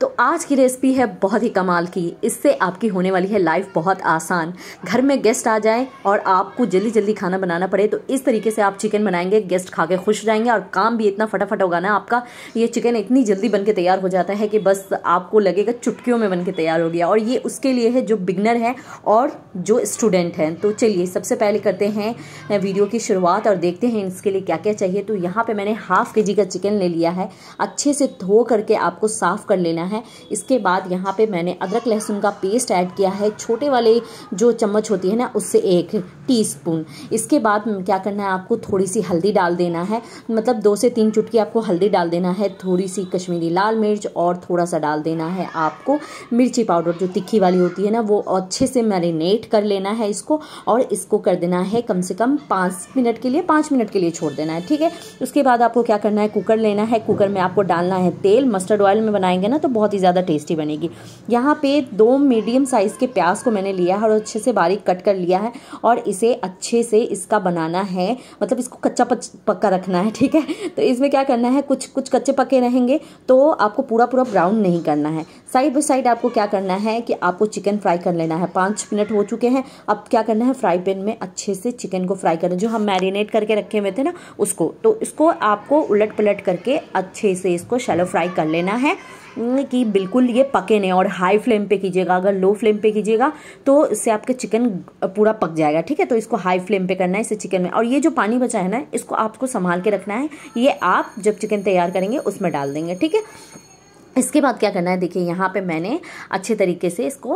तो आज की रेसिपी है बहुत ही कमाल की इससे आपकी होने वाली है लाइफ बहुत आसान घर में गेस्ट आ जाए और आपको जल्दी जल्दी खाना बनाना पड़े तो इस तरीके से आप चिकन बनाएंगे गेस्ट खा के खुश जाएंगे और काम भी इतना फटाफट होगा ना आपका ये चिकन इतनी जल्दी बन के तैयार हो जाता है कि बस आपको लगेगा चुटकियों में बन के तैयार हो गया और ये उसके लिए है जो बिगनर है और जो स्टूडेंट हैं तो चलिए सबसे पहले करते हैं वीडियो की शुरुआत और देखते हैं इसके लिए क्या क्या चाहिए तो यहाँ पर मैंने हाफ़ के जी का चिकन ले लिया है अच्छे से धो करके आपको साफ़ कर लेना है है इसके बाद यहाँ पे मैंने अदरक लहसुन का पेस्ट ऐड किया है छोटे वाले जो चम्मच होती है ना उससे एक टीस्पून इसके बाद क्या करना है आपको थोड़ी सी हल्दी डाल देना है मतलब दो से तीन चुटकी आपको हल्दी डाल देना है थोड़ी सी कश्मीरी लाल मिर्च और थोड़ा सा डाल देना है आपको मिर्ची पाउडर जो तिखी वाली होती है ना वो अच्छे से मैरिनेट कर लेना है इसको और इसको कर देना है कम से कम पाँच मिनट के लिए पाँच मिनट के लिए छोड़ देना है ठीक है उसके बाद आपको क्या करना है कुकर लेना है कुकर में आपको डालना है तेल मस्टर्ड ऑयल में बनाएंगे ना तो बहुत ही ज़्यादा टेस्टी बनेगी यहाँ पे दो मीडियम साइज़ के प्याज को मैंने लिया है और अच्छे से बारीक कट कर लिया है और इसे अच्छे से इसका बनाना है मतलब इसको कच्चा पक्का रखना है ठीक है तो इसमें क्या करना है कुछ कुछ कच्चे पक्के रहेंगे तो आपको पूरा पूरा ब्राउन नहीं करना है साइड बाई साइड आपको क्या करना है कि आपको चिकन फ्राई कर लेना है पाँच मिनट हो चुके हैं अब क्या करना है फ्राई पैन में अच्छे से चिकन को फ्राई करना जो हम मैरिनेट करके रखे हुए थे ना उसको तो इसको आपको उलट पलट करके अच्छे से इसको शैलो फ्राई कर लेना है कि बिल्कुल ये पके नहीं और हाई फ्लेम पे कीजिएगा अगर लो फ्लेम पे कीजिएगा तो इससे आपका चिकन पूरा पक जाएगा ठीक है तो इसको हाई फ्लेम पे करना है इसे चिकन में और ये जो पानी बचा है ना इसको आपको संभाल के रखना है ये आप जब चिकन तैयार करेंगे उसमें डाल देंगे ठीक है इसके बाद क्या करना है देखिए यहाँ पे मैंने अच्छे तरीके से इसको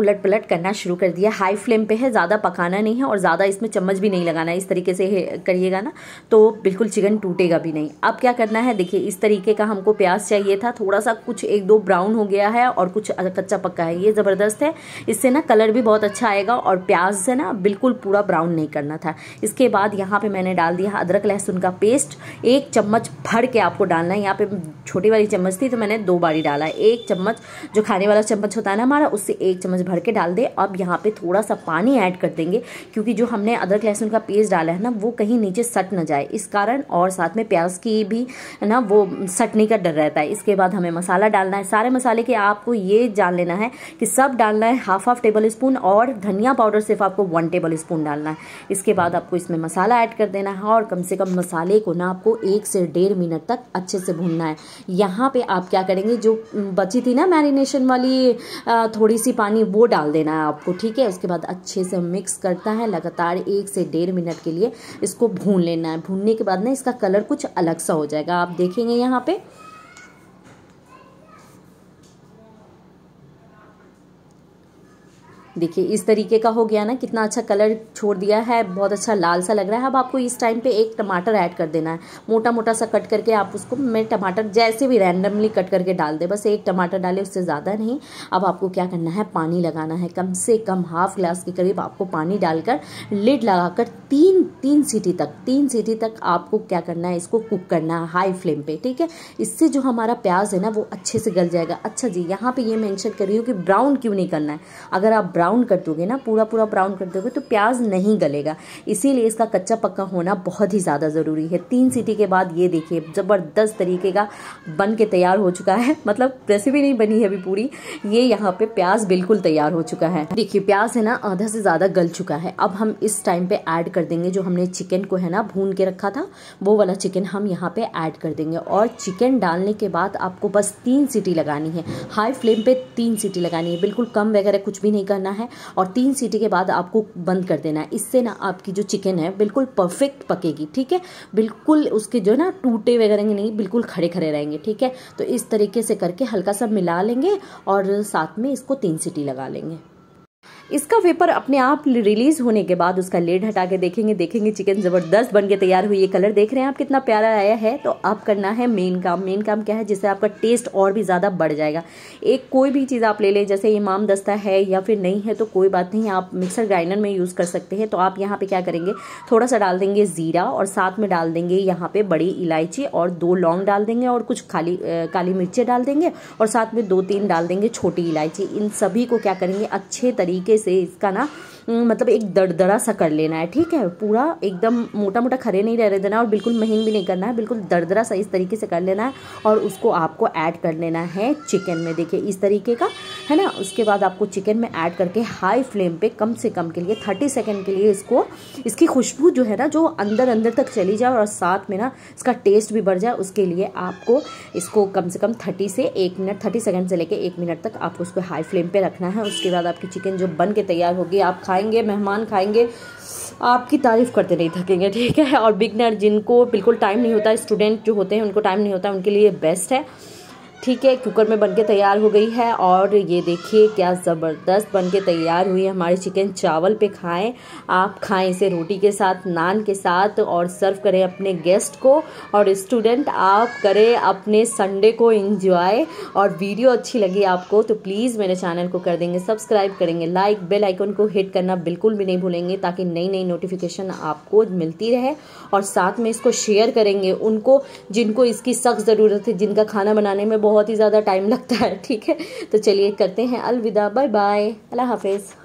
उलट पलट करना शुरू कर दिया हाई फ्लेम पे है ज़्यादा पकाना नहीं है और ज़्यादा इसमें चम्मच भी नहीं लगाना है इस तरीके से करिएगा ना तो बिल्कुल चिकन टूटेगा भी नहीं अब क्या करना है देखिए इस तरीके का हमको प्याज चाहिए था थोड़ा सा कुछ एक दो ब्राउन हो गया है और कुछ कच्चा पक्का है ये ज़बरदस्त है इससे ना कलर भी बहुत अच्छा आएगा और प्याज से ना बिल्कुल पूरा ब्राउन नहीं करना था इसके बाद यहाँ पर मैंने डाल दिया अदरक लहसुन का पेस्ट एक चम्मच भर के आपको डालना है यहाँ पर छोटी वाली चम्मच थी तो मैंने दो बारी डाला है एक चम्मच जो खाने वाला चम्मच होता है ना हमारा उससे एक चम्मच भर के डाल दें अब यहाँ पे थोड़ा सा पानी ऐड कर देंगे क्योंकि जो हमने अदरक लहसुन का पेस्ट डाला है ना वो कहीं नीचे सट ना जाए इस कारण और साथ में प्याज की भी ना वो सटने का डर रहता है इसके बाद हमें मसाला डालना है सारे मसाले के आपको ये जान लेना है कि सब डालना है हाफ हाफ टेबल स्पून और धनिया पाउडर सिर्फ आपको वन टेबल स्पून डालना है इसके बाद आपको इसमें मसाला ऐड कर देना है और कम से कम मसाले को ना आपको एक से डेढ़ मिनट तक अच्छे से भूनना है यहाँ पे आप क्या क्या करेंगे जो बची थी ना मैरिनेशन वाली थोड़ी सी पानी वो डाल देना है आपको ठीक है उसके बाद अच्छे से मिक्स करता है लगातार एक से डेढ़ मिनट के लिए इसको भून लेना है भूनने के बाद ना इसका कलर कुछ अलग सा हो जाएगा आप देखेंगे यहाँ पर देखिए इस तरीके का हो गया ना कितना अच्छा कलर छोड़ दिया है बहुत अच्छा लाल सा लग रहा है अब आपको इस टाइम पे एक टमाटर ऐड कर देना है मोटा मोटा सा कट करके आप उसको मैं टमाटर जैसे भी रैंडमली कट करके डाल दें बस एक टमाटर डाले उससे ज़्यादा नहीं अब आपको क्या करना है पानी लगाना है कम से कम हाफ ग्लास के करीब आपको पानी डालकर लिड लगा कर तीन तीन सीटी तक तीन सीटी तक आपको क्या करना है इसको कुक करना है हाई फ्लेम पर ठीक है इससे जो हमारा प्याज है ना वो अच्छे से गल जाएगा अच्छा जी यहाँ पर ये मैंशन कर रही हूँ कि ब्राउन क्यों नहीं करना है अगर आप ब्राउन कर दोगे ना पूरा पूरा ब्राउन कर दोगे तो प्याज नहीं गलेगा इसीलिए इसका कच्चा पक्का होना बहुत ही ज़्यादा ज़रूरी है तीन सीटी के बाद ये देखिए ज़बरदस्त तरीके का बन के तैयार हो चुका है मतलब रेसिपी नहीं बनी है अभी पूरी ये यहाँ पे प्याज बिल्कुल तैयार हो चुका है देखिए प्याज है ना आधा से ज़्यादा गल चुका है अब हम इस टाइम पर ऐड कर देंगे जो हमने चिकन को है ना भून के रखा था वो वाला चिकन हम यहाँ पर ऐड कर देंगे और चिकन डालने के बाद आपको बस तीन सीटी लगानी है हाई फ्लेम पर तीन सीटी लगानी है बिल्कुल कम वगैरह कुछ भी नहीं करना है और तीन सीटी के बाद आपको बंद कर देना है इससे ना आपकी जो चिकन है बिल्कुल परफेक्ट पकेगी ठीक है बिल्कुल उसके जो ना टूटे वगैरह नहीं बिल्कुल खड़े खड़े रहेंगे ठीक है तो इस तरीके से करके हल्का सा मिला लेंगे और साथ में इसको तीन सीटी लगा लेंगे इसका वेपर अपने आप रिलीज होने के बाद उसका लेड हटा के देखेंगे देखेंगे चिकन ज़बरदस्त बन के तैयार हुई ये कलर देख रहे हैं आप कितना प्यारा आया है तो अब करना है मेन काम मेन काम क्या है जिससे आपका टेस्ट और भी ज़्यादा बढ़ जाएगा एक कोई भी चीज़ आप ले लें जैसे इमाम दस्ता है या फिर नहीं है तो कोई बात नहीं आप मिक्सर ग्राइंडर में यूज़ कर सकते हैं तो आप यहाँ पर क्या करेंगे थोड़ा सा डाल देंगे ज़ीरा और साथ में डाल देंगे यहाँ पर बड़ी इलायची और दो लौंग डाल देंगे और कुछ खाली काली मिर्चें डाल देंगे और साथ में दो तीन डाल देंगे छोटी इलायची इन सभी को क्या करेंगे अच्छे तरीके से इसका ना मतलब एक दड़दड़ा सा कर लेना है ठीक है पूरा एकदम मोटा मोटा खरे नहीं रहने देना और बिल्कुल महीन भी नहीं करना है बिल्कुल दड़दड़ा सा इस तरीके से कर लेना है और उसको आपको ऐड कर लेना है चिकन में देखिए इस तरीके का है ना उसके बाद आपको चिकन में ऐड करके हाई फ्लेम पे कम से कम के लिए थर्टी सेकेंड के लिए इसको इसकी खुशबू जो है ना जो अंदर अंदर तक चली जाए और साथ में ना इसका टेस्ट भी बढ़ जाए उसके लिए आपको इसको कम से कम थर्टी से एक मिनट थर्टी सेकेंड से लेकर एक मिनट तक आपको उसको हाई फ्लेम पर रखना है उसके बाद आपकी चिकन जो बन बन के तैयार होगी आप खाएंगे मेहमान खाएंगे आपकी तारीफ़ करते नहीं थकेंगे ठीक है और बिगनर जिनको बिल्कुल टाइम नहीं होता स्टूडेंट जो होते हैं उनको टाइम नहीं होता उनके लिए बेस्ट है ठीक है कुकर में बनके तैयार हो गई है और ये देखिए क्या ज़बरदस्त बनके तैयार हुई है हमारे चिकन चावल पे खाएं आप खाएं इसे रोटी के साथ नान के साथ और सर्व करें अपने गेस्ट को और स्टूडेंट आप करें अपने संडे को इंजॉय और वीडियो अच्छी लगी आपको तो प्लीज़ मेरे चैनल को कर देंगे सब्सक्राइब करेंगे लाइक बेल आइकन को हिट करना बिल्कुल भी नहीं भूलेंगे ताकि नई नई नोटिफिकेशन आपको मिलती रहे और साथ में इसको शेयर करेंगे उनको जिनको इसकी सख्त ज़रूरत है जिनका खाना बनाने में बहुत बहुत ही ज़्यादा टाइम लगता है ठीक है तो चलिए करते हैं अलविदा बाय बाय अल्लाह हाफिज़